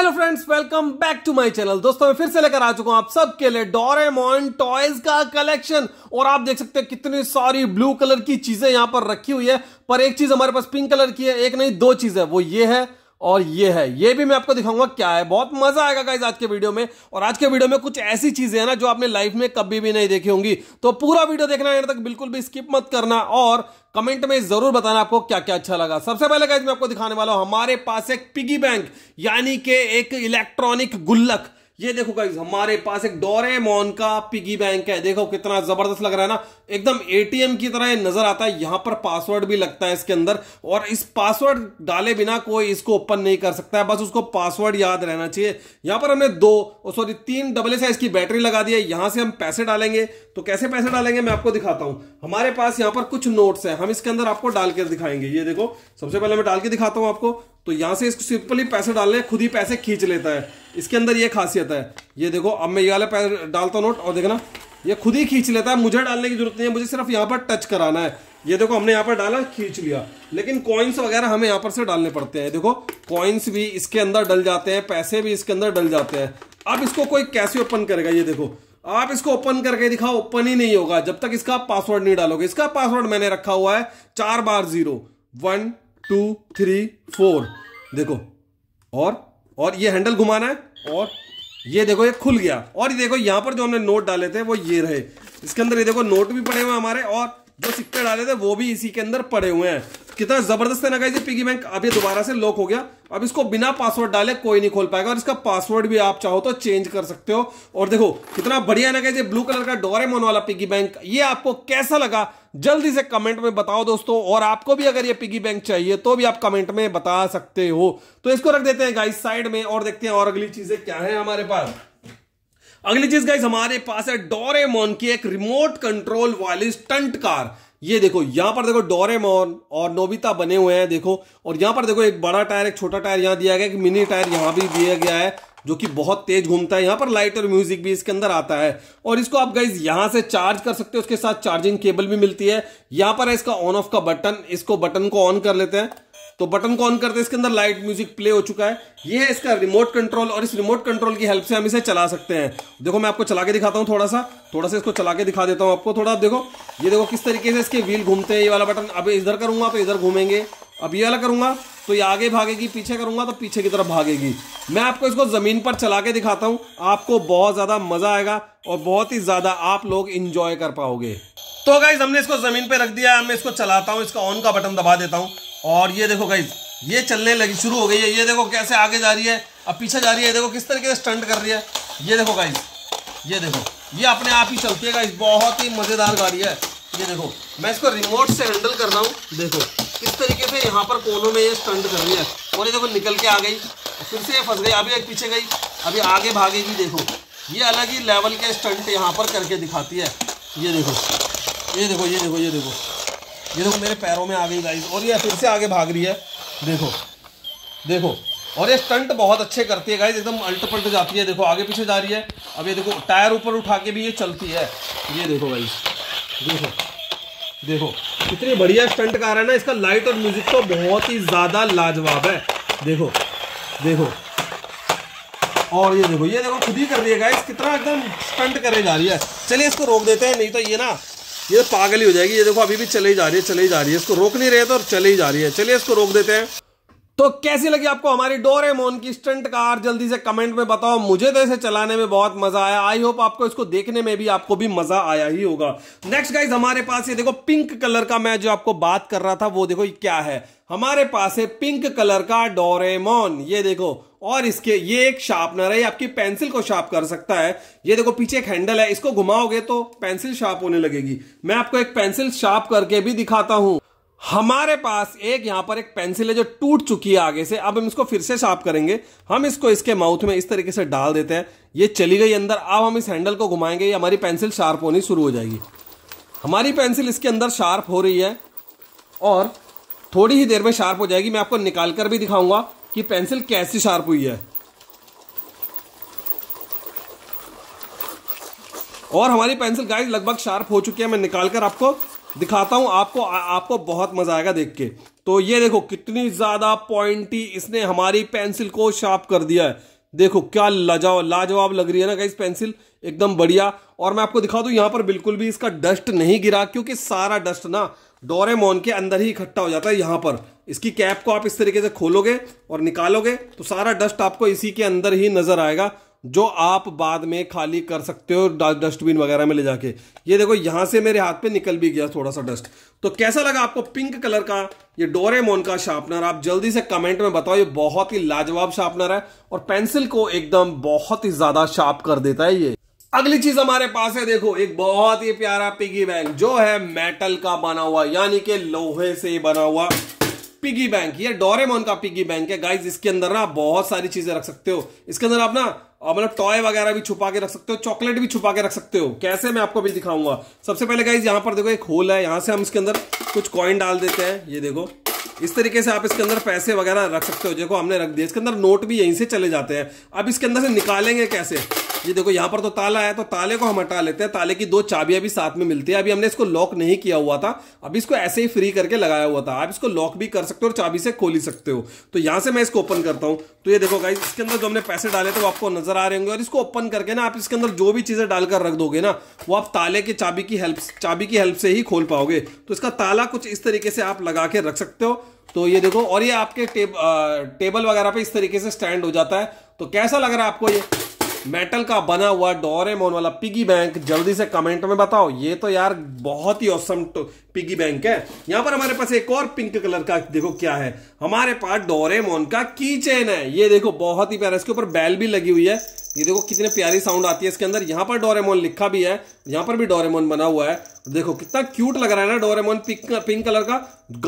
Hello friends welcome back to my channel दोस्तों मैं फिर से लेकर आ चुका हूं आप सबके लिए डोरेमोन टॉयज का कलेक्शन और आप देख सकते हैं कितनी सारी ब्लू कलर की चीजें यहां पर रखी हुई है पर एक चीज हमारे पास पिंक कलर की है एक नहीं दो चीज है वो ये है और ये है ये भी मैं आपको दिखाऊंगा क्या है बहुत मजा आएगा गाइज आज के वीडियो में और आज के वीडियो में कुछ ऐसी चीजें हैं ना जो आपने लाइफ में कभी भी नहीं देखी होंगी तो पूरा वीडियो देखना यहां तक बिल्कुल भी स्किप मत करना और कमेंट में जरूर बताना आपको क्या क्या अच्छा लगा सबसे पहले गाइज मैं आपको दिखाने वाला हूं हमारे पास एक पिगी बैंक यानी के एक इलेक्ट्रॉनिक गुल्लक ये देखो गाइज हमारे पास एक डोरे का पिगी बैंक है देखो कितना जबरदस्त लग रहा है ना एकदम एटीएम की तरह नजर आता है यहां पर पासवर्ड भी लगता है इसके अंदर और इस पासवर्ड डाले बिना कोई इसको ओपन नहीं कर सकता है बस उसको पासवर्ड याद रहना चाहिए यहां पर हमने दो सॉरी तीन डबल साइज की बैटरी लगा दी है यहां से हम पैसे डालेंगे तो कैसे पैसे डालेंगे मैं आपको दिखाता हूं हमारे पास यहां पर कुछ नोट्स है हम इसके अंदर आपको डाल के दिखाएंगे ये देखो सबसे पहले मैं डाल के दिखाता हूं आपको तो यहाँ से इसको सिंपली पैसे डालने खुद ही पैसे खींच लेता है इसके अंदर ये खासियत है ये देखो अब मैं ये वाला पैसे डालता हूँ नोट और देखना ये खुद ही खींच लेता है मुझे डालने की जरूरत नहीं है मुझे सिर्फ यहाँ पर टच कराना है ये देखो हमने यहाँ पर डाला खींच लिया लेकिन कॉइन्स वगैरह हमें यहाँ पर से डालने पड़ते हैं देखो कॉइन्स भी इसके अंदर डल जाते हैं पैसे भी इसके अंदर डल जाते हैं अब इसको कोई कैसे ओपन करेगा ये देखो आप इसको ओपन करके दिखाओ ओपन ही नहीं होगा जब तक इसका पासवर्ड नहीं डालोगे इसका पासवर्ड मैंने रखा हुआ है चार बार zero one two three four देखो और और ये हैंडल घुमाना है और ये देखो ये खुल गया और ये देखो यहाँ पर जो हमने नोट डाले थे वो ये रहे इसके अंदर ये देखो नोट भी पड़े हुए हमारे और जो सिक्के डाले थे वो भी इसी के अंदर पड़े हुए हैं कितना जबरदस्त है ना गाइज ये पिगी बैंक अब ये दोबारा से लॉक हो गया अब इसको बिना पासवर्ड डाले कोई नहीं खोल पाएगा और इसका पासवर्ड भी आप चाहो तो चेंज कर सकते हो और देखो कितना बढ़िया ना गाइज ये ब्लू कलर का डोरेमोन वाला पिगी बैंक ये आपको कैसा लगा जल्दी से कमेंट में बताओ दोस्तों और आपको भी अगर ये पिगी बैंक चाहिए तो भी आप कमेंट में बता सकते हो तो इसको रख देते हैं गाइज साइड में और देखते हैं और अगली चीजें क्या है हमारे पास अगली चीज गाइज हमारे पास है डोरेमोन की एक रिमोट कंट्रोल वाली स्टंट कार ये देखो यहां पर देखो डोरेमोन और नोबिता बने हुए हैं देखो और यहां पर देखो एक बड़ा टायर एक छोटा टायर यहां दिया गया एक मिनी टायर यहां भी दिया गया है जो कि बहुत तेज घूमता है यहां पर लाइट और म्यूजिक भी इसके अंदर आता है और इसको आप गाइज यहां से चार्ज कर सकते हो उसके साथ चार्जिंग केबल भी मिलती है यहां पर है इसका ऑन ऑफ का बटन इसको बटन को ऑन कर लेते हैं तो बटन को ऑन करते हैं इसके अंदर लाइट म्यूजिक प्ले हो चुका है ये है इसका रिमोट कंट्रोल और इस रिमोट कंट्रोल की हेल्प से हम इसे चला सकते हैं देखो मैं आपको चला के दिखाता हूँ थोड़ा सा थोड़ा सा इसको चला के दिखा देता हूँ आपको थोड़ा आप देखो ये देखो किस तरीके से इसके व्हील घूमते हैं ये वाला बटन अब इधर करूंगा तो इधर घूमेंगे अब ये वाला करूँगा तो ये आगे भागेगी पीछे करूंगा तो पीछे की तरफ भागेगी मैं आपको इसको ज़मीन पर चला के दिखाता हूँ आपको बहुत ज़्यादा मज़ा आएगा और बहुत ही ज़्यादा आप लोग इंजॉय कर पाओगे तो गाइज हमने इसको ज़मीन पर रख दिया मैं इसको चलाता हूँ इसका ऑन का बटन दबा देता हूँ और ये देखो गाइज ये चलने लगी शुरू हो गई है ये देखो कैसे आगे जा रही है अब पीछे जा रही है देखो किस तरीके से स्टंट कर रही है ये देखो गाइज ये देखो ये अपने आप ही चलती है गाइज बहुत ही मज़ेदार गाड़ी है ये देखो मैं इसको रिमोट से हैंडल कर रहा हूँ देखो किस तरीके से यहाँ पर कोनों में ये स्टंट कर रही है और ये देखो निकल के आ गई फिर से ये फंस गई अभी एक पीछे गई अभी आगे भागेगी देखो ये अलग ही लेवल के स्टंट यहाँ पर करके दिखाती है ये देखो ये देखो ये देखो ये देखो, ये देखो। ये देखो मेरे पैरों में आ गई गाइस और ये फिर से आगे भाग रही है देखो देखो और ये स्टंट बहुत अच्छे करती है गाइस एकदम अल्ट पलट जाती है देखो आगे पीछे जा रही है अब ये देखो टायर ऊपर उठा के भी ये चलती है ये देखो गाइस देखो देखो कितनी बढ़िया स्टंट कार है ना इसका लाइट और म्यूजिक तो बहुत ही ज़्यादा लाजवाब है देखो देखो और ये देखो ये देखो खुद ही कर रही है गाइस कितना एकदम स्टंट करे जा रही है चलिए इसको रोक देते हैं नहीं तो ये ना ये तो पागल ही हो जाएगी ये देखो अभी भी चले ही जा रही है चले ही जा रही है इसको रोक नहीं रहे तो और चले ही जा रही है चलिए इसको रोक देते हैं तो कैसी लगी आपको हमारी डोरेमोन की स्टंट कार जल्दी से कमेंट में बताओ मुझे तो इसे चलाने में बहुत मजा आया आई होप आपको इसको देखने में भी आपको भी मजा आया ही होगा नेक्स्ट गाइज हमारे पास ये देखो पिंक कलर का मैं जो आपको बात कर रहा था वो देखो ये क्या है हमारे पास है पिंक कलर का डोरेमोन ये देखो और इसके ये एक शार्पनर है आपकी पेंसिल को शार्प कर सकता है ये देखो पीछे एक हैंडल है इसको घुमाओगे तो पेंसिल शार्प होने लगेगी मैं आपको एक पेंसिल शार्प करके भी दिखाता हूं हमारे पास एक यहां पर एक पेंसिल है जो टूट चुकी है आगे से अब हम इसको फिर से शार्प करेंगे हम इसको इसके माउथ में इस तरीके से डाल देते हैं ये चली गई अंदर अब हम इस हैंडल को घुमाएंगे ये हमारी पेंसिल शार्प होनी शुरू हो जाएगी हमारी पेंसिल इसके अंदर शार्प हो रही है और थोड़ी ही देर में शार्प हो जाएगी मैं आपको निकाल कर भी दिखाऊंगा कि पेंसिल कैसी शार्प हुई है और हमारी पेंसिल गाइस लगभग शार्प हो चुकी है मैं निकाल कर आपको दिखाता हूं आपको आ, आपको बहुत मजा आएगा देख के तो ये देखो कितनी ज्यादा पॉइंटी इसने हमारी पेंसिल को शार्प कर दिया है देखो क्या लाजवाब लाजवाब लग रही है ना कहीं पेंसिल एकदम बढ़िया और मैं आपको दिखा दू यहां पर बिल्कुल भी इसका डस्ट नहीं गिरा क्योंकि सारा डस्ट ना डोरेमोन के अंदर ही इकट्ठा हो जाता है यहां पर इसकी कैप को आप इस तरीके से खोलोगे और निकालोगे तो सारा डस्ट आपको इसी के अंदर ही नजर आएगा जो आप बाद में खाली कर सकते हो डस्टबिन वगैरह में ले जाके ये देखो यहां से मेरे हाथ पे निकल भी गया थोड़ा सा डस्ट तो कैसा लगा आपको पिंक कलर का ये डोरेमोन का शार्पनर आप जल्दी से कमेंट में बताओ ये बहुत ही लाजवाब शार्पनर है और पेंसिल को एकदम बहुत ही ज्यादा शार्प कर देता है ये अगली चीज हमारे पास है देखो एक बहुत ही प्यारा पिगी बैंक जो है मेटल का बना हुआ यानी कि लोहे से बना हुआ पिगी बैंक ये डोरेमोन का पिगी बैंक है गाइज इसके अंदर ना बहुत सारी चीजें रख सकते हो इसके अंदर आप ना मतलब टॉय वगैरह भी छुपा के रख सकते हो चॉकलेट भी छुपा के रख सकते हो कैसे मैं आपको अभी दिखाऊंगा सबसे पहले गाइज यहाँ पर देखो एक होल है यहाँ से हम इसके अंदर कुछ कॉइन डाल देते हैं ये देखो इस तरीके से आप इसके अंदर पैसे वगैरह रख सकते हो देखो हमने रख दिया इसके अंदर नोट भी यहीं से चले जाते हैं अब इसके अंदर से निकालेंगे कैसे ये देखो यहाँ पर तो ताला है तो ताले को हम हटा लेते हैं ताले की दो चाबियां भी साथ में मिलती है अभी हमने इसको लॉक नहीं किया हुआ था अभी इसको ऐसे ही फ्री करके लगाया हुआ था आप इसको लॉक भी कर सकते हो और चाबी से खोल ही सकते हो तो यहाँ से मैं इसको ओपन करता हूँ तो ये देखो भाई इसके अंदर जो हमने पैसे डाले थे वो आपको नजर आ रहे होंगे और इसको ओपन करके ना आप इसके अंदर जो भी चीजें डालकर रख दोगे ना वो आप ताले की चाबी की हेल्प चाबी की हेल्प से ही खोल पाओगे तो इसका ताला कुछ इस तरीके से आप लगा के रख सकते हो तो ये देखो और ये आपके टेब, आ, टेबल वगैरह पे इस तरीके से स्टैंड हो जाता है तो कैसा लग रहा है आपको ये मेटल का बना हुआ डोरेमोन वाला पिगी बैंक जल्दी से कमेंट में बताओ ये तो यार बहुत ही औसम पिगी बैंक है यहाँ पर हमारे पास एक और पिंक कलर का देखो क्या है हमारे पास डोरेमोन का की चेन है ये देखो बहुत ही प्यारा इसके ऊपर बैल भी लगी हुई है ये देखो कितने प्यारी साउंड आती है इसके अंदर यहाँ पर डोरेमोन लिखा भी है यहाँ पर भी डोरेमोन बना हुआ है देखो कितना क्यूट लग रहा है ना डोरेमोन पिंक पिंक कलर का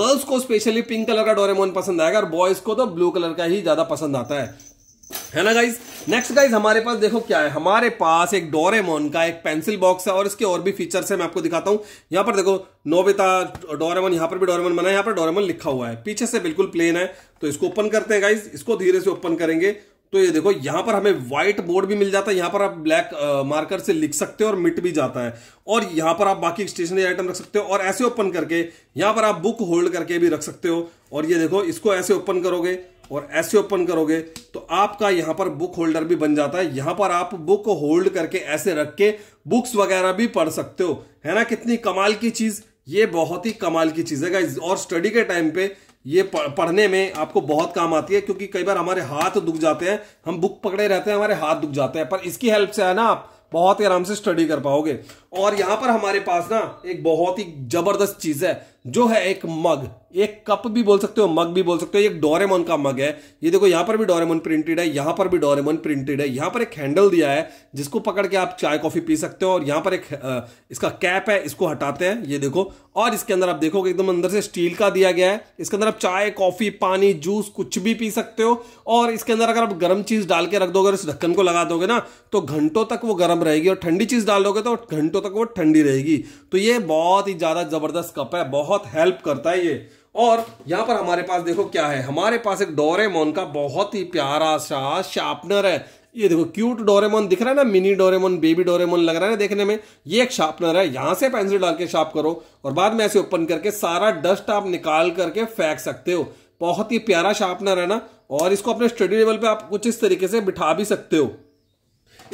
गर्ल्स को स्पेशली पिंक कलर का डोरेमोन पसंद आएगा और बॉयज को तो ब्लू कलर का ही ज्यादा पसंद आता है है ना गाइज नेक्स्ट गाइज हमारे पास देखो क्या है हमारे पास एक डोरेमोन का एक पेंसिल बॉक्स है और इसके और भी फीचर्स है मैं आपको दिखाता हूं यहां पर देखो नोबिता डोरेमोन यहां पर भी डोरेमोन बना है यहां पर डोरेमोन लिखा हुआ है पीछे से बिल्कुल प्लेन है तो इसको ओपन करते हैं गाइज इसको धीरे से ओपन करेंगे तो ये देखो यहां पर हमें व्हाइट बोर्ड भी मिल जाता है यहां पर आप ब्लैक आ, मार्कर से लिख सकते हो और मिट भी जाता है और यहां पर आप बाकी स्टेशनरी आइटम रख सकते हो और ऐसे ओपन करके यहां पर आप बुक होल्ड करके भी रख सकते हो और ये देखो इसको ऐसे ओपन करोगे और ऐसे ओपन करोगे तो आपका यहां पर बुक होल्डर भी बन जाता है यहां पर आप बुक होल्ड करके ऐसे रख के बुक्स वगैरह भी पढ़ सकते हो है ना कितनी कमाल की चीज ये बहुत ही कमाल की चीज है और स्टडी के टाइम पे ये पढ़ने में आपको बहुत काम आती है क्योंकि कई बार हमारे हाथ दुख जाते हैं हम बुक पकड़े रहते हैं हमारे हाथ दुख जाते हैं पर इसकी हेल्प से है ना आप बहुत ही आराम से स्टडी कर पाओगे और यहां पर हमारे पास ना एक बहुत ही जबरदस्त चीज है जो है एक मग एक कप भी बोल सकते हो मग भी बोल सकते हो एक डोरेमोन का मग है ये देखो यहाँ पर भी डोरेमोन प्रिंटेड है यहाँ पर भी डोरेमोन प्रिंटेड है यहाँ पर एक हैंडल दिया है जिसको पकड़ के आप चाय कॉफी पी सकते हो और यहाँ पर एक इसका कैप है इसको हटाते हैं ये देखो और इसके अंदर आप देखोगे एकदम अंदर से स्टील का दिया गया है इसके अंदर आप चाय कॉफी पानी जूस कुछ भी पी सकते हो और इसके अंदर अगर आप गर्म चीज डाल के रख दोगे और इस ढक्कन को लगा दोगे ना तो घंटों तक वो गर्म रहेगी और ठंडी चीज डालोगे तो घंटों तक वो ठंडी रहेगी तो ये बहुत ही ज्यादा जबरदस्त कप है बहुत बहुत हेल्प करता है ये और यहाँ पर हमारे पास देखो क्या है हमारे पास एक डोरेमोन का बहुत ही प्यारा सा शार्पनर है ये देखो क्यूट डोरेमोन दिख रहा है ना मिनी डोरेमोन बेबी डोरेमोन लग रहा है ना देखने में ये एक शार्पनर है यहां से पेंसिल डाल के शार्प करो और बाद में ऐसे ओपन करके सारा डस्ट आप निकाल करके फेंक सकते हो बहुत ही प्यारा शार्पनर है ना और इसको अपने स्टडी लेवल पे आप कुछ इस तरीके से बिठा भी सकते हो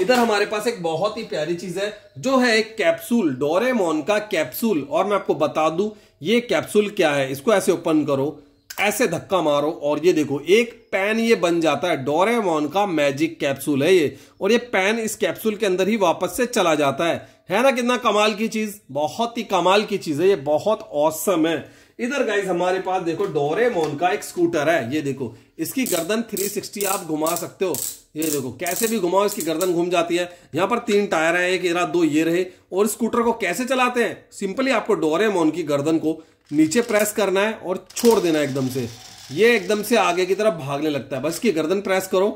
इधर हमारे पास एक बहुत ही प्यारी चीज है जो है एक कैप्सूल डोरेमोन का कैप्सूल और मैं आपको बता दूं ये कैप्सूल क्या है इसको ऐसे ओपन करो ऐसे धक्का मारो और ये देखो एक पैन ये बन जाता है डोरेमोन का मैजिक कैप्सूल है ये और ये पैन इस कैप्सूल के अंदर ही वापस से चला जाता है है ना कितना कमाल की चीज बहुत ही कमाल की चीज है ये बहुत औसम है इधर गाइज हमारे पास देखो डोरेमोन का एक स्कूटर है ये देखो इसकी गर्दन 360 आप घुमा सकते हो ये देखो कैसे भी घुमाओ इसकी गर्दन घूम जाती है यहाँ पर तीन टायर है एक इरा दो ये रहे और स्कूटर को कैसे चलाते हैं सिंपली आपको डोरेमोन की गर्दन को नीचे प्रेस करना है और छोड़ देना एकदम से ये एकदम से आगे की तरफ भागने लगता है बस की गर्दन प्रेस करो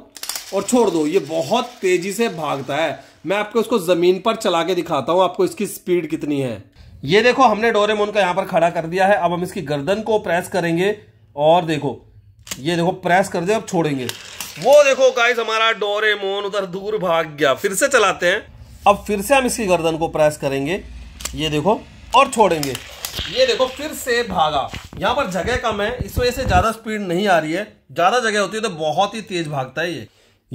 और छोड़ दो ये बहुत तेजी से भागता है मैं आपको इसको जमीन पर चला के दिखाता हूं आपको इसकी स्पीड कितनी है ये देखो हमने डोरेमोन का यहाँ पर खड़ा कर दिया है अब हम इसकी गर्दन को प्रेस करेंगे और देखो ये देखो प्रेस कर दे अब छोड़ेंगे वो देखो गाइस हमारा डोरेमोन उधर दूर भाग गया फिर से चलाते हैं अब फिर से हम इसकी गर्दन को प्रेस करेंगे ये देखो और छोड़ेंगे ये देखो फिर से भागा यहाँ पर जगह कम है इस वजह से ज़्यादा स्पीड नहीं आ रही है ज़्यादा जगह होती है तो बहुत ही तेज भागता है ये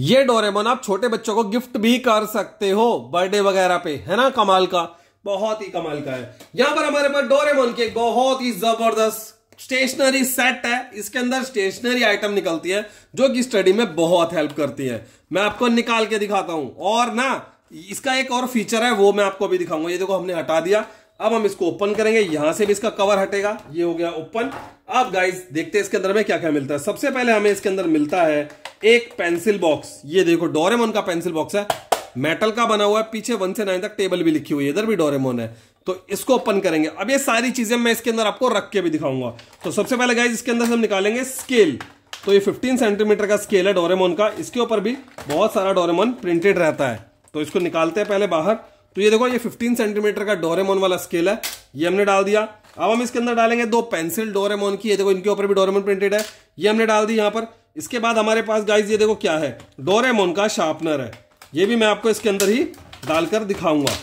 ये डोरेमोन आप छोटे बच्चों को गिफ्ट भी कर सकते हो बर्थडे वगैरह पे है ना कमाल का बहुत ही कमाल का है यहाँ पर हमारे पास डोरेमोन की बहुत ही जबरदस्त स्टेशनरी सेट है इसके अंदर स्टेशनरी आइटम निकलती है जो कि स्टडी में बहुत हेल्प करती है मैं आपको निकाल के दिखाता हूं और ना इसका एक और फीचर है वो मैं आपको अभी दिखाऊंगा ये देखो हमने हटा दिया अब हम इसको ओपन करेंगे यहां से भी इसका कवर हटेगा ये हो गया ओपन अब गाइस देखते हैं इसके अंदर में क्या क्या मिलता है सबसे पहले हमें इसके अंदर मिलता है एक पेंसिल बॉक्स ये देखो डोरेमोन का पेंसिल बॉक्स है मेटल का बना हुआ है पीछे वन से नाइन तक टेबल भी लिखी हुई है इधर भी डोरेमोन है तो इसको ओपन करेंगे अब ये सारी चीजें मैं इसके अंदर आपको रख के भी दिखाऊंगा तो सबसे पहले गाइज इसके अंदर हम निकालेंगे स्केल तो ये 15 सेंटीमीटर का स्केल है डोरेमोन का इसके ऊपर भी बहुत सारा डोरेमोन प्रिंटेड रहता है तो इसको निकालते हैं पहले बाहर तो ये देखो ये 15 सेंटीमीटर का डोरेमोन वाला स्केल है ये हमने डाल दिया अब हम इसके अंदर डालेंगे दो पेंसिल डोरेमोन की ये देखो इनके ऊपर भी डोरेमोन प्रिंटेड है ये हमने डाल दी यहाँ पर इसके बाद हमारे पास गाइज ये देखो क्या है डोरेमोन का शार्पनर है ये भी मैं आपको इसके अंदर ही डालकर दिखाऊंगा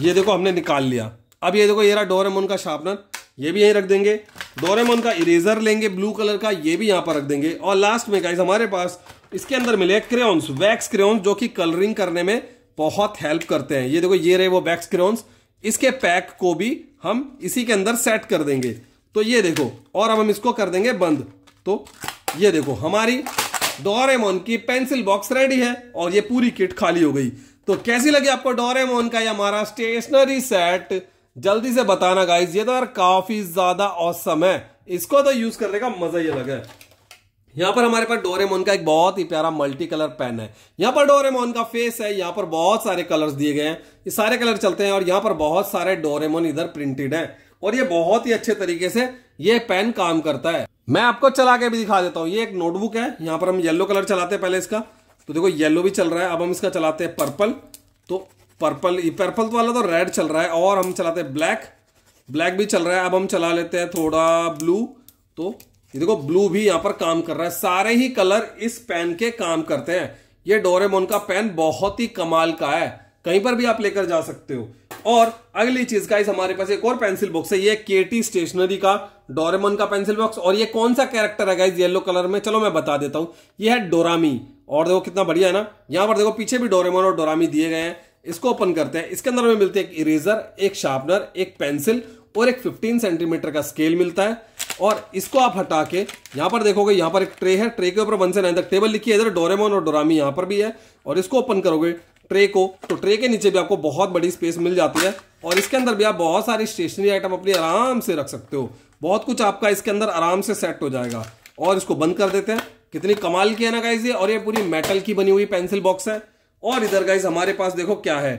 ये देखो हमने निकाल लिया अब ये देखो ये रहा डोरेमोन का शार्पनर ये भी यहीं रख देंगे डोरेमोन का इरेजर लेंगे ब्लू कलर का ये भी यहाँ पर रख देंगे और लास्ट में गाइज हमारे पास इसके अंदर मिले क्रेन्स वैक्स क्रेन्स जो कि कलरिंग करने में बहुत हेल्प करते हैं ये देखो ये रहे वो वैक्स क्रेन्स इसके पैक को भी हम इसी के अंदर सेट कर देंगे तो ये देखो और अब हम इसको कर देंगे बंद तो ये देखो हमारी डोरेमोन की पेंसिल बॉक्स रेडी है और ये पूरी किट खाली हो गई तो कैसी लगी आपको डोरेमोन का ये हमारा स्टेशनरी सेट जल्दी से बताना गाइज ये तो यार काफी ज्यादा औसम है इसको तो यूज करने का मजा ही अलग है यहाँ पर हमारे पास डोरेमोन का एक बहुत ही प्यारा मल्टी कलर पेन है यहाँ पर डोरेमोन का फेस है यहाँ पर बहुत सारे कलर्स दिए गए हैं ये सारे कलर चलते हैं और यहाँ पर बहुत सारे डोरेमोन इधर प्रिंटेड हैं और ये बहुत ही अच्छे तरीके से ये पेन काम करता है मैं आपको चला के भी दिखा देता हूँ ये एक नोटबुक है यहाँ पर हम येलो कलर चलाते हैं पहले इसका तो देखो येलो भी चल रहा है अब हम इसका चलाते हैं पर्पल तो पर्पल पर्पल तो वाला तो रेड चल रहा है और हम चलाते हैं ब्लैक ब्लैक भी चल रहा है अब हम चला लेते हैं थोड़ा ब्लू तो ये देखो ब्लू भी यहाँ पर काम कर रहा है सारे ही कलर इस पेन के काम करते हैं ये डोरेमोन का पेन बहुत ही कमाल का है कहीं पर भी आप लेकर जा सकते हो और अगली चीज इस हमारे पास एक और पेंसिल बॉक्स है ये केटी स्टेशनरी का डोरेमोन का पेंसिल बॉक्स और ये कौन सा कैरेक्टर है इस येलो कलर में चलो मैं बता देता हूं ये है डोरामी और देखो कितना बढ़िया है ना यहां पर देखो पीछे भी डोरेमोन और डोरामी दिए गए हैं इसको ओपन करते हैं इसके अंदर हमें मिलते हैं एक इरेजर एक शार्पनर एक पेंसिल और एक फिफ्टीन सेंटीमीटर का स्केल मिलता है और इसको आप हटा के यहां पर देखोगे यहां पर एक ट्रे है ट्रे के ऊपर वन से नाइन तक टेबल लिखी है इधर डोरेमोन और डोरामी यहां पर भी है और इसको ओपन करोगे ट्रे को तो ट्रे के नीचे भी आपको बहुत बड़ी स्पेस मिल जाती है और इसके अंदर भी आप बहुत सारी स्टेशनरी आइटम अपनी आराम से रख सकते हो बहुत कुछ आपका इसके अंदर आराम से सेट हो जाएगा और इसको बंद कर देते हैं कितनी कमाल की है ना गाइज ये और ये पूरी मेटल की बनी हुई पेंसिल बॉक्स है और इधर गाइज हमारे पास देखो क्या है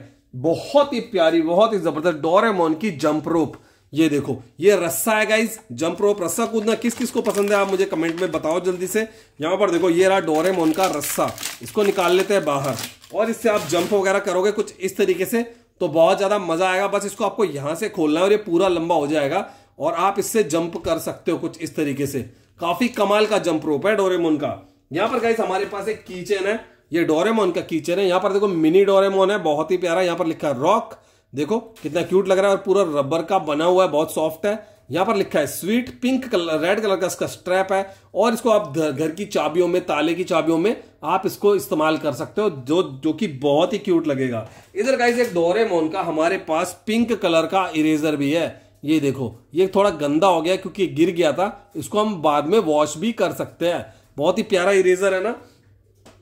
बहुत ही प्यारी बहुत ही जबरदस्त डोरेमोन की जंप रोप ये देखो ये रस्सा है गाइज जंप रोप रस्सा कूदना किस किस को पसंद है आप मुझे कमेंट में बताओ जल्दी से यहाँ पर देखो ये रहा डोरेमोन का रस्सा इसको निकाल लेते हैं बाहर और इससे आप जंप वगैरह करोगे कुछ इस तरीके से तो बहुत ज्यादा मजा आएगा बस इसको आपको यहां से खोलना है और ये पूरा लंबा हो जाएगा और आप इससे जंप कर सकते हो कुछ इस तरीके से काफी कमाल का जंप रोप है डोरेमोन का यहाँ पर गाइज हमारे पास एक कीचेन है ये डोरेमोन का कीचन है यहाँ पर देखो मिनी डोरेमोन है बहुत ही प्यारा यहाँ पर लिखा है रॉक देखो कितना क्यूट लग रहा है और पूरा रबर का बना हुआ है बहुत सॉफ्ट है यहाँ पर लिखा है sweet pink colour red colour का इसका स्ट्रैप है और इसको आप घर की चाबियों में ताले की चाबियों में आप इसको इस्तेमाल कर सकते हो जो जो कि बहुत ही क्यूट लगेगा इधर का एक दोहरे मोन का हमारे पास पिंक कलर का इरेजर भी है ये देखो ये थोड़ा गंदा हो गया क्योंकि गिर गया था इसको हम बाद में वॉश भी कर सकते हैं बहुत ही प्यारा इरेजर है ना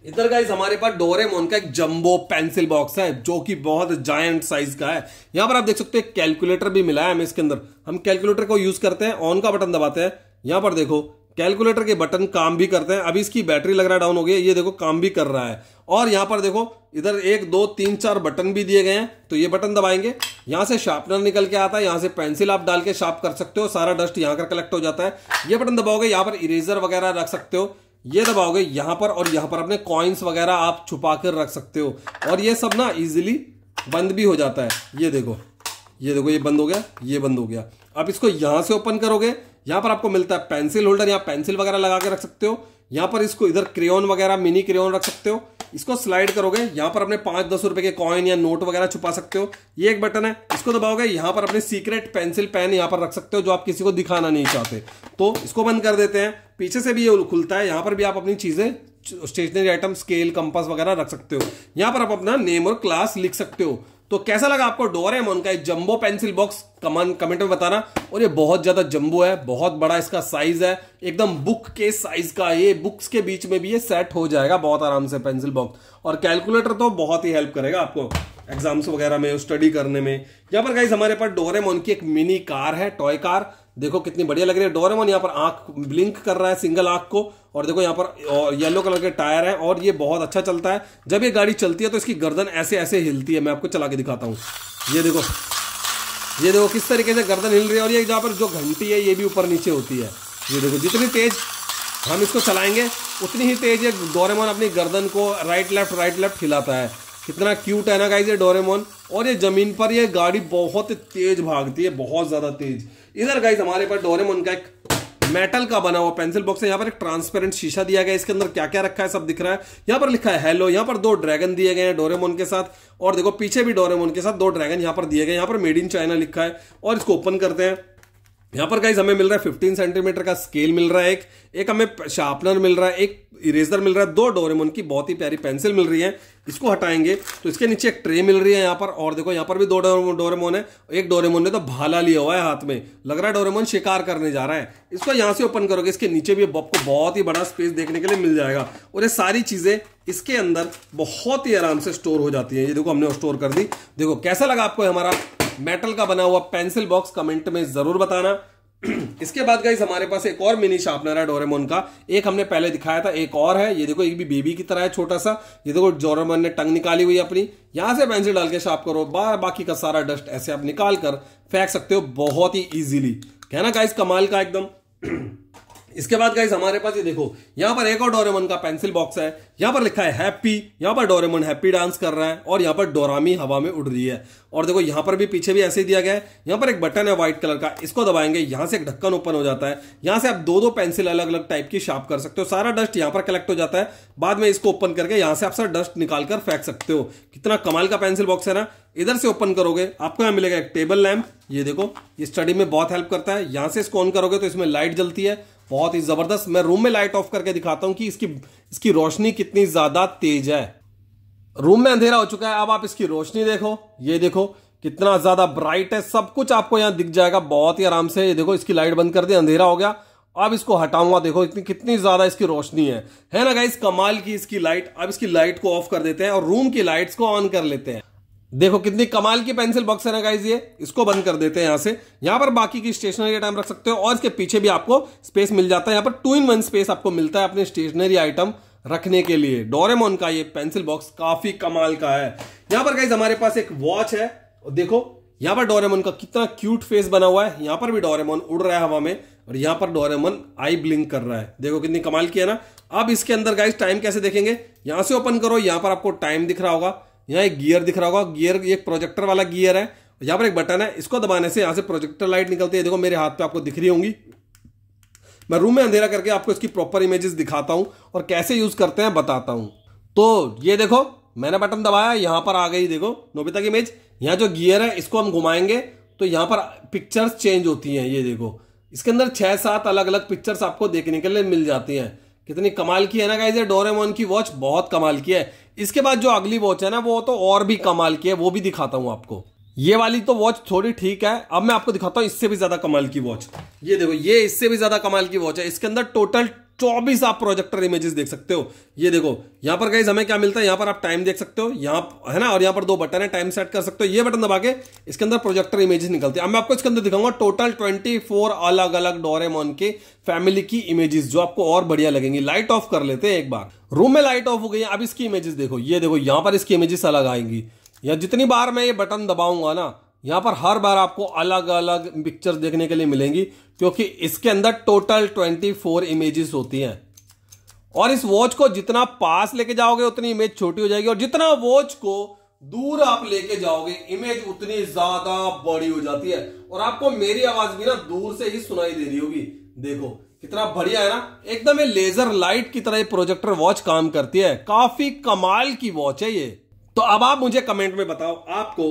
इधर गाइज हमारे पास डोरेमोन का एक जंबो पेंसिल बॉक्स है जो कि बहुत जायंट साइज का है यहां पर आप देख सकते हैं कैलकुलेटर भी मिला है हमें इसके अंदर हम कैलकुलेटर को यूज करते हैं ऑन का बटन दबाते हैं यहां पर देखो कैलकुलेटर के बटन काम भी करते हैं अभी इसकी बैटरी लग रहा डाउन हो गई ये देखो काम भी कर रहा है और यहां पर देखो इधर एक दो तीन चार बटन भी दिए गए हैं तो ये बटन दबाएंगे यहां से शार्पनर निकल के आता है यहां से पेंसिल आप डाल के शार्प कर सकते हो सारा डस्ट यहां कर कलेक्ट हो जाता है ये बटन दबाओगे यहां पर इरेजर वगैरह रख सकते हो ये दबाओगे यहां पर और यहां पर अपने कॉइन्स वगैरह आप छुपा कर रख सकते हो और ये सब ना इजिली बंद भी हो जाता है ये देखो ये देखो ये बंद हो गया ये बंद हो गया आप इसको यहां से ओपन करोगे यहां पर आपको मिलता है पेंसिल होल्डर या पेंसिल वगैरह लगा के रख सकते हो यहां पर इसको इधर क्रेन वगैरह मिनी क्रेन रख सकते हो इसको स्लाइड करोगे यहां पर अपने पांच दस रुपए के कॉइन या नोट वगैरह छुपा सकते हो ये एक बटन है इसको दबाओगे यहां पर अपने सीक्रेट पेंसिल पेन यहां पर रख सकते हो जो आप किसी को दिखाना नहीं चाहते तो इसको बंद कर देते हैं पीछे से भी ये खुलता है यहां पर भी आप अपनी चीजें स्टेशनरी आइटम स्केल कंपास वगैरह रख सकते हो यहां पर आप अपना नेम और क्लास लिख सकते हो तो कैसा लगा आपको डोरेमोन का एक जंबो पेंसिल बॉक्स कमेंट में बताना और ये बहुत ज्यादा जंबो है बहुत बड़ा इसका साइज है एकदम बुक के साइज का ये बुक्स के बीच में भी ये सेट हो जाएगा बहुत आराम से पेंसिल बॉक्स और कैलकुलेटर तो बहुत ही हेल्प करेगा आपको एग्जाम्स वगैरह में स्टडी करने में यहाँ पर गाइज हमारे पास डोरेमोन की एक मिनी कार है टॉय कार देखो कितनी बढ़िया लग रही है डोरेमोन यहाँ पर आंख ब्लिंक कर रहा है सिंगल आंख को और देखो यहाँ पर और येलो कलर के टायर है और ये बहुत अच्छा चलता है जब ये गाड़ी चलती है तो इसकी गर्दन ऐसे ऐसे हिलती है मैं आपको चला के दिखाता हूँ ये देखो ये देखो किस तरीके से गर्दन हिल रही है और ये यहाँ पर जो घंटी है ये भी ऊपर नीचे होती है ये देखो जितनी तेज हम इसको चलाएंगे उतनी ही तेज ये डोरेमोन अपनी गर्दन को राइट लेफ्ट राइट लेफ्ट हिलाता है कितना क्यूट है ना गाइज ये डोरेमोन और ये जमीन पर ये गाड़ी बहुत तेज भागती है बहुत ज्यादा तेज इधर गाइज हमारे पास डोरेमोन का एक मेटल का बना हुआ पेंसिल बॉक्स है यहाँ पर एक ट्रांसपेरेंट शीशा दिया गया इसके अंदर क्या क्या रखा है सब दिख रहा है यहाँ पर लिखा है हेलो यहाँ पर दो ड्रैगन दिए गए हैं डोरेमोन के साथ और देखो पीछे भी डोरेमोन के साथ दो ड्रैगन यहाँ पर दिए गए यहाँ पर मेड इन चाइना लिखा है और इसको ओपन करते हैं यहाँ पर गाइज हमें मिल रहा है 15 सेंटीमीटर का स्केल मिल रहा है एक एक हमें शार्पनर मिल रहा है एक इरेजर मिल रहा है दो डोरेमोन की बहुत ही प्यारी पेंसिल मिल रही है इसको हटाएंगे तो इसके नीचे एक ट्रे मिल रही है यहाँ पर और देखो यहाँ पर भी दो डोरेमोन है एक डोरेमोन ने तो भाला लिया हुआ है हाथ में लग रहा है डोरेमोन शिकार करने जा रहा है इसको यहाँ से ओपन करोगे इसके नीचे भी आपको बहुत ही बड़ा स्पेस देखने के लिए मिल जाएगा और ये सारी चीज़ें इसके अंदर बहुत ही आराम से स्टोर हो जाती है ये देखो हमने स्टोर कर दी देखो कैसा लगा आपको हमारा मेटल का बना हुआ पेंसिल बॉक्स कमेंट में जरूर बताना इसके बाद गाइज हमारे पास एक और मिनी शार्पनर है डोरेमोन का एक हमने पहले दिखाया था एक और है ये देखो एक भी बेबी की तरह है छोटा सा ये देखो डोरेमोन ने टंग निकाली हुई अपनी यहां से पेंसिल डाल के शार्प करो बार बाकी का सारा डस्ट ऐसे आप निकाल कर फेंक सकते हो बहुत ही इजीली है ना गाइज कमाल का एकदम इसके बाद गाइज हमारे पास ये देखो यहां पर एक और डोरेमन का पेंसिल बॉक्स है यहाँ पर लिखा है हैप्पी यहाँ पर डोरेमन हैप्पी डांस कर रहा है और यहाँ पर डोरामी हवा में उड़ रही है और देखो यहाँ पर भी पीछे भी ऐसे ही दिया गया है यहां पर एक बटन है व्हाइट कलर का इसको दबाएंगे यहाँ से एक ढक्कन ओपन हो जाता है यहां से आप दो दो पेंसिल अलग अलग टाइप की शार्प कर सकते हो सारा डस्ट यहाँ पर कलेक्ट हो जाता है बाद में इसको ओपन करके यहाँ से आप सर डस्ट निकाल कर फेंक सकते हो कितना कमाल का पेंसिल बॉक्स है ना इधर से ओपन करोगे आपको यहाँ मिलेगा एक टेबल लैम्प ये देखो ये स्टडी में बहुत हेल्प करता है यहाँ से इसको ऑन करोगे तो इसमें लाइट जलती है बहुत ही ज़बरदस्त मैं रूम में लाइट ऑफ करके दिखाता हूं कि इसकी इसकी रोशनी कितनी ज़्यादा तेज है रूम में अंधेरा हो चुका है अब आप इसकी रोशनी देखो ये देखो कितना ज़्यादा ब्राइट है सब कुछ आपको यहां दिख जाएगा बहुत ही आराम से ये देखो इसकी लाइट बंद कर दे अंधेरा हो गया अब इसको हटाऊंगा देखो इतनी कितनी ज़्यादा इसकी रोशनी है है ना गाइस कमाल की इसकी लाइट अब इसकी लाइट को ऑफ कर देते हैं और रूम की लाइट्स को ऑन कर लेते हैं देखो कितनी कमाल की पेंसिल बॉक्स है ना गाइज ये इसको बंद कर देते हैं यहां से यहां पर बाकी की स्टेशनरी आइटम रख सकते हो और इसके पीछे भी आपको स्पेस मिल जाता है यहां पर टू इन वन स्पेस आपको मिलता है अपने स्टेशनरी आइटम रखने के लिए डोरेमोन का ये पेंसिल बॉक्स काफी कमाल का है यहां पर गाइज हमारे पास एक वॉच है और देखो यहां पर डोरेमोन का कितना क्यूट फेस बना हुआ है यहां पर भी डोरेमोन उड़ रहा है हवा में और यहां पर डोरेमोन आई ब्लिंक कर रहा है देखो कितनी कमाल की है ना अब इसके अंदर गाइज टाइम कैसे देखेंगे यहां से ओपन करो यहां पर आपको टाइम दिख रहा होगा यहाँ एक गियर दिख रहा होगा गियर एक प्रोजेक्टर वाला गियर है यहाँ पर एक बटन है इसको दबाने से यहाँ से प्रोजेक्टर लाइट निकलती है देखो मेरे हाथ पे आपको दिख रही होंगी मैं रूम में अंधेरा करके आपको इसकी प्रॉपर इमेजेस दिखाता हूँ और कैसे यूज़ करते हैं बताता हूँ तो ये देखो मैंने बटन दबाया यहाँ पर आ गई देखो नोबिता की इमेज यहाँ जो गियर है इसको हम घुमाएंगे तो यहाँ पर पिक्चर्स चेंज होती हैं ये देखो इसके अंदर छः सात अलग अलग पिक्चर्स आपको देखने के लिए मिल जाती हैं कितनी कमाल की है ना गाइज ये डोरेमोन की वॉच बहुत कमाल की है इसके बाद जो अगली वॉच है ना वो तो और भी कमाल की है वो भी दिखाता हूँ आपको ये वाली तो वॉच थोड़ी ठीक है अब मैं आपको दिखाता हूँ इससे भी ज्यादा कमाल की वॉच ये देखो ये इससे भी ज्यादा कमाल की वॉच है इसके अंदर टोटल चौबीस आप प्रोजेक्टर इमेजेस देख सकते हो ये देखो यहां पर गाइज हमें क्या मिलता है यहां पर आप टाइम देख सकते हो यहां है ना और यहां पर दो बटन है टाइम सेट कर सकते हो ये बटन दबा के इसके अंदर प्रोजेक्टर इमेजेस निकलते हैं मैं आपको इसके अंदर दिखाऊंगा टोटल ट्वेंटी फोर अलग अलग डोरेमोन के फैमिली की इमेजेस जो आपको और बढ़िया लगेंगी लाइट ऑफ कर लेते हैं एक बार रूम में लाइट ऑफ हो गई अब इसकी इमेजेस देखो ये देखो यहां पर इसकी इमेजेस अलग आएंगी या जितनी बार मैं ये बटन दबाऊंगा ना यहां पर हर बार आपको अलग अलग पिक्चर देखने के लिए मिलेंगी क्योंकि इसके अंदर टोटल 24 इमेजेस होती हैं और इस वॉच को जितना पास लेके जाओगे उतनी इमेज छोटी हो जाएगी और जितना वॉच को दूर आप लेके जाओगे इमेज उतनी ज्यादा बड़ी हो जाती है और आपको मेरी आवाज भी ना दूर से ही सुनाई दे रही होगी देखो कितना बढ़िया है ना एकदम ये लेजर लाइट की तरह ये प्रोजेक्टर वॉच काम करती है काफी कमाल की वॉच है ये तो अब आप मुझे कमेंट में बताओ आपको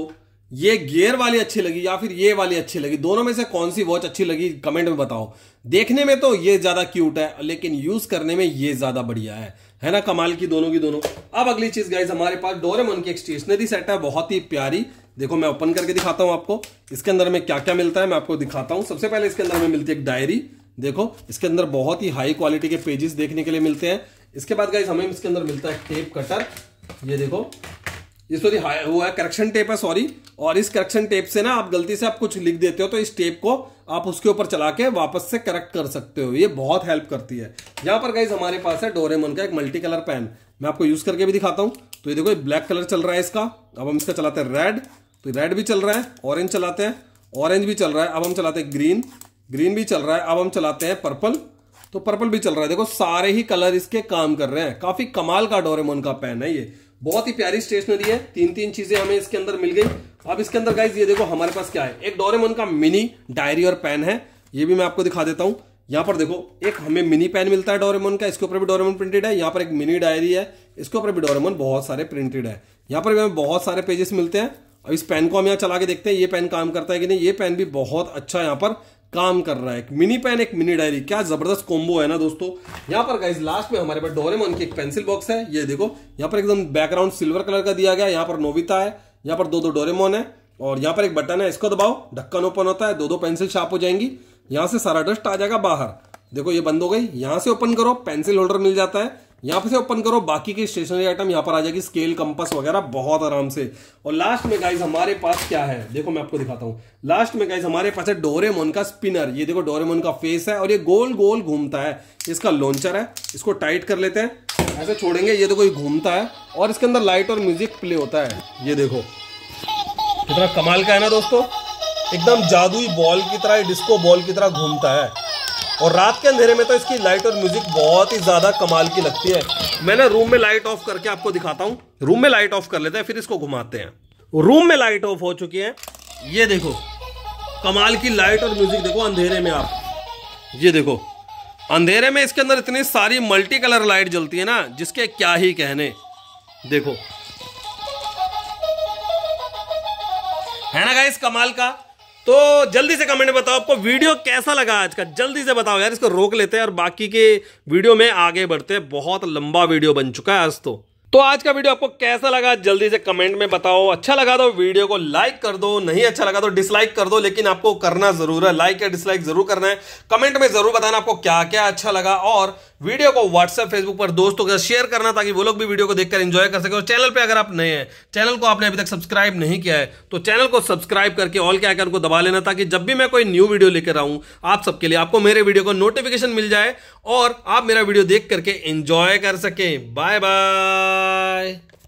ये गियर वाली अच्छी लगी या फिर ये वाली अच्छी लगी दोनों में से कौन सी वॉच अच्छी लगी कमेंट में बताओ देखने में तो ये ज्यादा क्यूट है लेकिन यूज करने में ये ज्यादा बढ़िया है है ना कमाल की दोनों की दोनों अब अगली चीज गाइज हमारे पास डोरेमोन की एक स्टेशनरी सेट है बहुत ही प्यारी देखो मैं ओपन करके दिखाता हूं आपको इसके अंदर में क्या क्या मिलता है मैं आपको दिखाता हूं सबसे पहले इसके अंदर में मिलती है एक डायरी देखो इसके अंदर बहुत ही हाई क्वालिटी के पेजेस देखने के लिए मिलते हैं इसके बाद गाइज हमें इसके अंदर मिलता है टेप कटर ये देखो इसको हुआ है करेक्शन टेप है सॉरी और इस करेक्शन टेप से ना आप गलती से आप कुछ लिख देते हो तो इस टेप को आप उसके ऊपर चला के वापस से करेक्ट कर सकते हो ये बहुत हेल्प करती है यहाँ पर गाइज हमारे पास है डोरेमोन का एक मल्टी कलर पेन मैं आपको यूज करके भी दिखाता हूँ तो ये देखो ये ब्लैक कलर चल रहा है इसका अब हम इसका चलाते हैं रेड तो रेड भी चल रहा है ऑरेंज चलाते हैं ऑरेंज भी चल रहा है अब हम चलाते हैं ग्रीन ग्रीन भी चल रहा है अब हम चलाते हैं पर्पल तो पर्पल भी चल रहा है देखो सारे ही कलर इसके काम कर रहे हैं काफी कमाल का डोरेमोन का पेन है ये बहुत ही प्यारी स्टेशनरी है तीन तीन चीजें हमें इसके अंदर मिल गई अब इसके अंदर गाइज ये देखो हमारे पास क्या है एक डोरेमोन का मिनी डायरी और पेन है ये भी मैं आपको दिखा देता हूं यहाँ पर देखो एक हमें मिनी पेन मिलता है डोरेमोन का इसके ऊपर भी डोरेमोन प्रिंटेड है यहाँ पर एक मिनी डायरी है इसके ऊपर भी डोरेमोन बहुत सारे प्रिंटेड है यहाँ पर भी हमें बहुत सारे पेजेस मिलते हैं अब इस पेन को हम यहाँ चला के देखते हैं ये पेन काम करता है कि नहीं ये पेन भी बहुत अच्छा यहाँ पर काम कर रहा है एक मिनी पेन एक मिनी डायरी क्या जबरदस्त कॉम्बो है ना दोस्तों यहाँ पर गाइज लास्ट में हमारे पास डोरेमोन की एक पेंसिल बॉक्स है ये देखो यहाँ पर एकदम बैकग्राउंड सिल्वर कलर का दिया गया यहाँ पर नोविता है यहाँ पर दो दो डोरेमोन है और यहाँ पर एक बटन है इसको दबाओ ढक्कन ओपन होता है दो दो पेंसिल शार्प हो जाएंगी यहाँ से सारा डस्ट आ जाएगा बाहर देखो ये बंद हो गई यहाँ से ओपन करो पेंसिल होल्डर मिल जाता है यहाँ से ओपन करो बाकी के स्टेशनरी आइटम यहाँ पर आ जाएगी स्केल कंपस वगैरह बहुत आराम से और लास्ट में गाइज हमारे पास क्या है देखो मैं आपको दिखाता हूँ लास्ट में गाइज हमारे पास है डोरेमोन का स्पिनर ये देखो डोरेमोन का फेस है और ये गोल गोल घूमता है इसका लॉन्चर है इसको टाइट कर लेते हैं ऐसे छोड़ेंगे ये देखो तो ये घूमता है और इसके अंदर लाइट और म्यूजिक प्ले होता है ये देखो कितना कमाल का है ना दोस्तों एकदम जादुई बॉल की तरह डिस्को बॉल की तरह घूमता है और रात के अंधेरे में तो इसकी लाइट और म्यूजिक बहुत ही ज्यादा कमाल की लगती है मैंने रूम में लाइट ऑफ करके आपको दिखाता हूँ रूम में लाइट ऑफ कर लेते हैं फिर इसको घुमाते हैं रूम में लाइट ऑफ हो चुकी है ये देखो कमाल की लाइट और म्यूजिक देखो अंधेरे में आप ये देखो अंधेरे में इसके अंदर इतनी सारी मल्टी कलर लाइट जलती है ना जिसके क्या ही कहने देखो है ना गाइस कमाल का तो जल्दी से कमेंट में बताओ आपको वीडियो कैसा लगा आज का जल्दी से बताओ यार इसको रोक लेते हैं और बाकी के वीडियो में आगे बढ़ते हैं बहुत लंबा वीडियो बन चुका है आज तो तो आज का वीडियो आपको कैसा लगा जल्दी से कमेंट में बताओ अच्छा लगा तो वीडियो को लाइक कर दो नहीं अच्छा लगा तो डिसलाइक कर दो लेकिन आपको करना जरूर है लाइक या डिसलाइक जरूर करना है कमेंट में जरूर बताना आपको क्या क्या अच्छा लगा और वीडियो को व्हाट्सएप फेसबुक पर दोस्तों के साथ शेयर करना ताकि वो लोग भी वीडियो को देखकर एंजॉय कर सके और चैनल पे अगर आप नए हैं चैनल को आपने अभी तक सब्सक्राइब नहीं किया है तो चैनल को सब्सक्राइब करके ऑल के आइकन को दबा लेना ताकि जब भी मैं कोई न्यू वीडियो लेकर आऊं आप सबके लिए आपको मेरे वीडियो को नोटिफिकेशन मिल जाए और आप मेरा वीडियो देख करके एंजॉय कर सकें बाय बाय